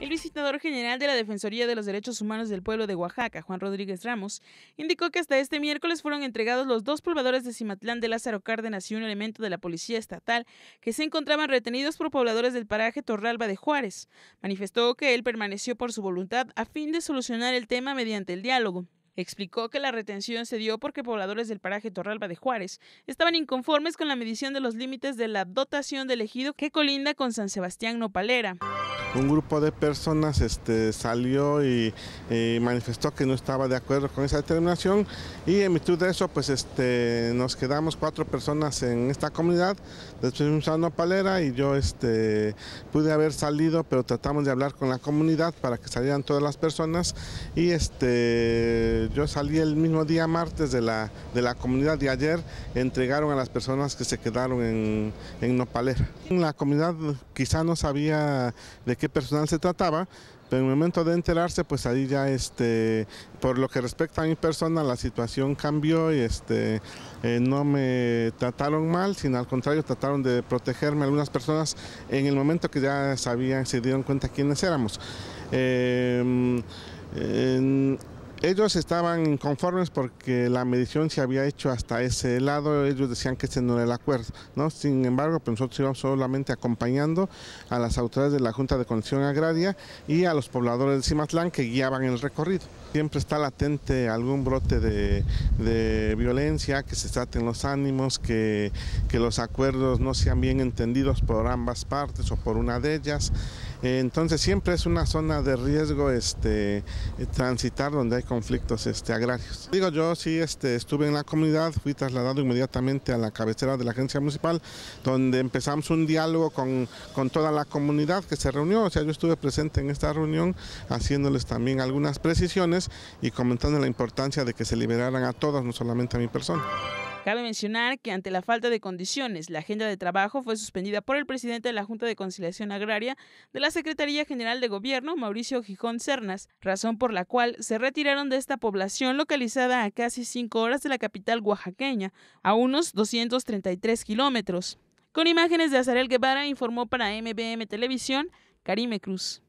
El visitador general de la Defensoría de los Derechos Humanos del Pueblo de Oaxaca, Juan Rodríguez Ramos, indicó que hasta este miércoles fueron entregados los dos pobladores de Cimatlán de Lázaro Cárdenas y un elemento de la Policía Estatal que se encontraban retenidos por pobladores del paraje Torralba de Juárez. Manifestó que él permaneció por su voluntad a fin de solucionar el tema mediante el diálogo. Explicó que la retención se dio porque pobladores del paraje Torralba de Juárez estaban inconformes con la medición de los límites de la dotación del ejido que colinda con San Sebastián Nopalera un grupo de personas este, salió y, manifestó que no estaba de acuerdo con esa determinación y en virtud de eso pues este, nos quedamos cuatro personas en esta comunidad, después fuimos a Nopalera y yo este, pude haber salido pero tratamos de hablar con la comunidad para que salieran todas las personas y este, yo salí el mismo día martes de la, de la comunidad de ayer entregaron a las personas que se quedaron en, en Nopalera. La comunidad quizá no sabía de qué personal se trataba, pero en el momento de enterarse, pues ahí ya, este, por lo que respecta a mi persona, la situación cambió y este, eh, no me trataron mal, sino al contrario, trataron de protegerme algunas personas en el momento que ya sabían, se dieron cuenta quiénes éramos. Em, ellos estaban inconformes porque la medición se había hecho hasta ese lado, ellos decían que ese no era el acuerdo, ¿no? Sin embargo, pues, nosotros íbamos solamente acompañando a las autoridades de la Junta de condición Agraria y a los pobladores de Cimatlán que guiaban el recorrido. Siempre está latente algún brote de, violencia, que se traten los ánimos, que, que los acuerdos no sean bien entendidos por ambas partes o por una de ellas. Entonces siempre es una zona de riesgo este, transitar donde hay conflictos este, agrarios. Digo, yo sí este, estuve en la comunidad, fui trasladado inmediatamente a la cabecera de la agencia municipal, donde empezamos un diálogo con, con toda la comunidad que se reunió. O sea, yo estuve presente en esta reunión haciéndoles también algunas precisiones y comentando la importancia de que se liberaran a todos, no solamente a mi persona. Cabe mencionar que ante la falta de condiciones, la agenda de trabajo fue suspendida por el presidente de la Junta de Conciliación Agraria de la Secretaría General de Gobierno, Mauricio Gijón Cernas, razón por la cual se retiraron de esta población localizada a casi cinco horas de la capital oaxaqueña, a unos 233 kilómetros. Con imágenes de Azarel Guevara informó para MBM Televisión, Karime Cruz.